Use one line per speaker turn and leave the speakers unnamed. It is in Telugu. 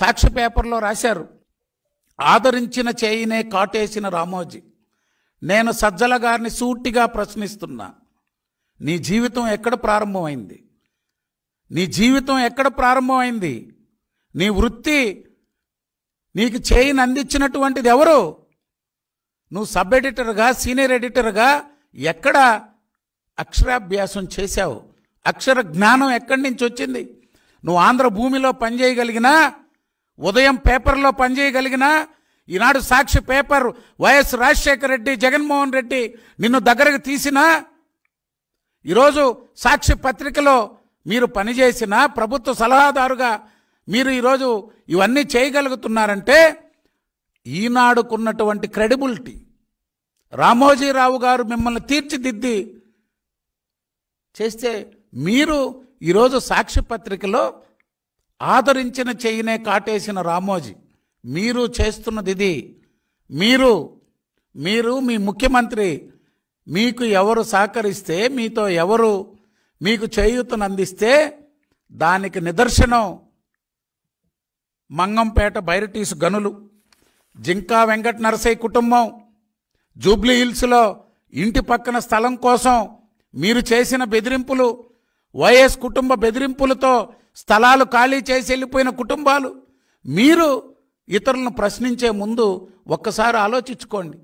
సాక్షి పేపర్లో రాశారు ఆదరించిన చేయినే కాటేసిన రామోజీ నేను సజ్జల గారిని సూటిగా ప్రశ్నిస్తున్నా నీ జీవితం ఎక్కడ ప్రారంభమైంది నీ జీవితం ఎక్కడ ప్రారంభమైంది నీ వృత్తి నీకు చేయిని అందించినటువంటిది ఎవరు నువ్వు సబ్ ఎడిటర్గా సీనియర్ ఎడిటర్గా ఎక్కడ అక్షరాభ్యాసం చేశావు అక్షర జ్ఞానం ఎక్కడి నుంచి వచ్చింది నువ్వు ఆంధ్ర భూమిలో పనిచేయగలిగినా ఉదయం పేపర్లో పనిచేయగలిగినా ఈనాడు సాక్షి పేపర్ వైఎస్ రాజశేఖర రెడ్డి జగన్మోహన్ రెడ్డి నిన్ను దగ్గరకు తీసినా ఈరోజు సాక్షి పత్రికలో మీరు పనిచేసిన ప్రభుత్వ సలహాదారుగా మీరు ఈరోజు ఇవన్నీ చేయగలుగుతున్నారంటే ఈనాడుకున్నటువంటి క్రెడిబిలిటీ రామోజీరావు గారు మిమ్మల్ని తీర్చిదిద్ది చేస్తే మీరు ఈరోజు సాక్షి పత్రికలో ఆదరించిన చెయ్యినే కాటేసిన రామోజీ మీరు చేస్తున్నది ఇది మీరు మీరు మీ ముఖ్యమంత్రి మీకు ఎవరు సహకరిస్తే మీతో ఎవరు మీకు చేయూతను అందిస్తే దానికి నిదర్శనం మంగంపేట బైరటీసు గనులు జింకా వెంకట నరసయ్య కుటుంబం జూబ్లీ హిల్స్లో ఇంటి పక్కన స్థలం కోసం మీరు చేసిన బెదిరింపులు వైఎస్ కుటుంబ బెదిరింపులతో స్థలాలు ఖాళీ చేసి వెళ్ళిపోయిన కుటుంబాలు మీరు ఇతరులను ప్రశ్నించే ముందు ఒక్కసారి ఆలోచించుకోండి